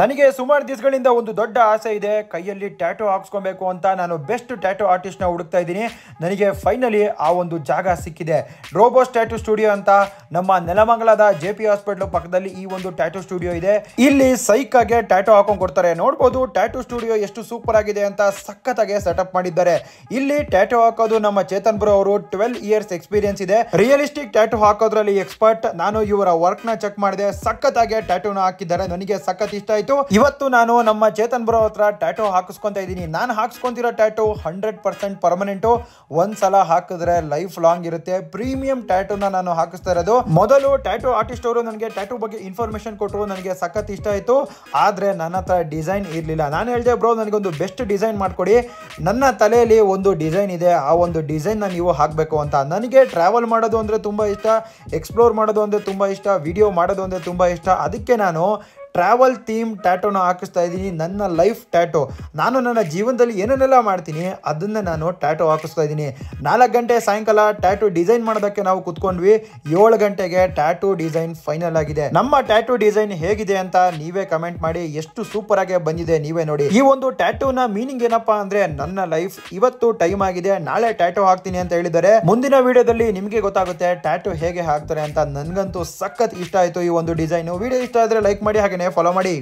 ನನಗೆ ಸುಮಾರು ದಿವಸಗಳಿಂದ ಒಂದು ದೊಡ್ಡ ಆಸೆ ಇದೆ ಕೈಯಲ್ಲಿ ಟ್ಯಾಟೋ ಹಾಕ್ಸ್ಕೊಬೇಕು ಅಂತ ನಾನು ಬೆಸ್ಟ್ ಟ್ಯಾಟೋ ಆರ್ಟಿಸ್ಟ್ನ ಹುಡುಕ್ತಾ ಇದ್ದೀನಿ ನನಗೆ ಫೈನಲಿ ಆ ಒಂದು ಜಾಗ ಸಿಕ್ಕಿದೆ ರೋಬೋಸ್ ಟ್ಯಾಟೋ ಸ್ಟುಡಿಯೋ ಅಂತ ನಮ್ಮ ನೆಲಮಂಗಲದ ಜೆ ಪಿ ಹಾಸ್ಪಿಟ್ಲ್ ಪಕ್ಕದಲ್ಲಿ ಈ ಒಂದು ಟ್ಯಾಟೋ ಸ್ಟುಡಿಯೋ ಇದೆ ಇಲ್ಲಿ ಸೈಕಾಗೆ ಟ್ಯಾಟೋ ಹಾಕೊಂಡು ಕೊಡ್ತಾರೆ ನೋಡ್ಬೋದು ಟ್ಯಾಟೋ ಸ್ಟುಡಿಯೋ ಎಷ್ಟು ಸೂಪರ್ ಆಗಿದೆ ಅಂತ ಸಖತ್ತಾಗೆ ಸೆಟಪ್ ಮಾಡಿದ್ದಾರೆ ಇಲ್ಲಿ ಟ್ಯಾಟೋ ಹಾಕೋದು ನಮ್ಮ ಚೇತನ್ ಬ್ರೋ ಅವರು ಟ್ವೆಲ್ ಇಯರ್ಸ್ ಎಕ್ಸ್ಪೀರಿಯನ್ಸ್ ಇದೆ ರಿಯಲಿಸ್ಟಿಕ್ ಟ್ಯಾಟೋ ಹಾಕೋದ್ರಲ್ಲಿ ಎಕ್ಸ್ಪರ್ಟ್ ನಾನು ಇವರ ವರ್ಕ್ನ ಚೆಕ್ ಮಾಡಿದೆ ಸಖತ್ತಾಗೆ ಟ್ಯಾಟೋನ ಹಾಕಿದ್ದಾರೆ ನನಗೆ ಸಖತ್ ಇಷ್ಟ ಆಯಿತು ಇವತ್ತು ನಾನು ನಮ್ಮ ಚೇತನ್ ಬ್ರೋ ಹತ್ರ ಟ್ಯಾಟೋ ಹಾಕಿಸ್ಕೊತಾ ಇದ್ದೀನಿ ನಾನು ಹಾಕಿಸ್ಕೊಂತಿರೋ ಟ್ಯಾಟೋ ಹಂಡ್ರೆಡ್ ಪರ್ಸೆಂಟ್ ಪರ್ಮನೆಂಟು ಒಂದು ಸಲ ಹಾಕಿದ್ರೆ ಲೈಫ್ ಲಾಂಗ್ ಇರುತ್ತೆ ಪ್ರೀಮಿಯಂ ಟ್ಯಾಟೋನ ನಾನು ಹಾಕಿಸ್ತಾ ಇರೋದು ಮೊದಲು ಟ್ಯಾಟೋ ಆರ್ಟಿಸ್ಟ್ ಅವರು ನನಗೆ ಟ್ಯಾಟೋ ಬಗ್ಗೆ ಇನ್ಫಾರ್ಮೇಶನ್ ಕೊಟ್ಟರು ನನಗೆ ಸಖತ್ ಇಷ್ಟ ಆಯ್ತು ಆದರೆ ನನ್ನ ಹತ್ರ ಡಿಸೈನ್ ಇರಲಿಲ್ಲ ನಾನು ಹೇಳಿದೆ ಬ್ರೋ ಒಂದು ಬೆಸ್ಟ್ ಡಿಸೈನ್ ಮಾಡಿಕೊಡಿ ನನ್ನ ತಲೆಯಲ್ಲಿ ಒಂದು ಡಿಸೈನ್ ಇದೆ ಆ ಒಂದು ಡಿಸೈನ್ನ ನೀವು ಹಾಕಬೇಕು ಅಂತ ನನಗೆ ಟ್ರಾವೆಲ್ ಮಾಡೋದು ಅಂದರೆ ತುಂಬ ಇಷ್ಟ ಎಕ್ಸ್ಪ್ಲೋರ್ ಮಾಡೋದು ಅಂದರೆ ತುಂಬ ಇಷ್ಟ ವಿಡಿಯೋ ಮಾಡೋದು ಅಂದರೆ ತುಂಬ ಇಷ್ಟ ಅದಕ್ಕೆ ನಾನು ಟ್ರಾವೆಲ್ ಥೀಮ್ ಟ್ಯಾಟೋನ ಹಾಕಿಸ್ತಾ ಇದ್ದೀನಿ ನನ್ನ ಲೈಫ್ ಟ್ಯಾಟೋ ನಾನು ನನ್ನ ಜೀವನದಲ್ಲಿ ಏನನ್ನೆಲ್ಲ ಮಾಡ್ತೀನಿ ಅದನ್ನು ನಾನು ಟ್ಯಾಟೋ ಹಾಕಿಸ್ತಾ ಇದ್ದೀನಿ ನಾಲ್ಕು ಗಂಟೆ ಸಾಯಂಕಾಲ ಟ್ಯಾಟೋ ಡಿಸೈನ್ ಮಾಡೋದಕ್ಕೆ ನಾವು ಕುತ್ಕೊಂಡ್ವಿ ಏಳು ಗಂಟೆಗೆ ಟ್ಯಾಟೋ ಡಿಸೈನ್ ಫೈನಲ್ ಆಗಿದೆ ನಮ್ಮ ಟ್ಯಾಟೋ ಡಿಸೈನ್ ಹೇಗಿದೆ ಅಂತ ನೀವೇ ಕಮೆಂಟ್ ಮಾಡಿ ಎಷ್ಟು ಸೂಪರ್ ಆಗಿ ಬಂದಿದೆ ನೀವೇ ನೋಡಿ ಈ ಒಂದು ಟ್ಯಾಟೂನ ಮೀನಿಂಗ್ ಏನಪ್ಪಾ ಅಂದ್ರೆ ನನ್ನ ಲೈಫ್ ಇವತ್ತು ಟೈಮ್ ಆಗಿದೆ ನಾಳೆ ಟ್ಯಾಟೋ ಹಾಕ್ತೀನಿ ಅಂತ ಹೇಳಿದರೆ ಮುಂದಿನ ವಿಡಿಯೋದಲ್ಲಿ ನಿಮಗೆ ಗೊತ್ತಾಗುತ್ತೆ ಟ್ಯಾಟೋ ಹೇಗೆ ಹಾಕ್ತಾರೆ ಅಂತ ನನಗಂತೂ ಸಖತ್ ಇಷ್ಟ ಆಯಿತು ಈ ಒಂದು ಡಿಸೈನು ವಿಡಿಯೋ ಇಷ್ಟ ಆದರೆ ಲೈಕ್ ಮಾಡಿ ಹಾಗೆ ಫಾಲೋ ಮಾಡಿ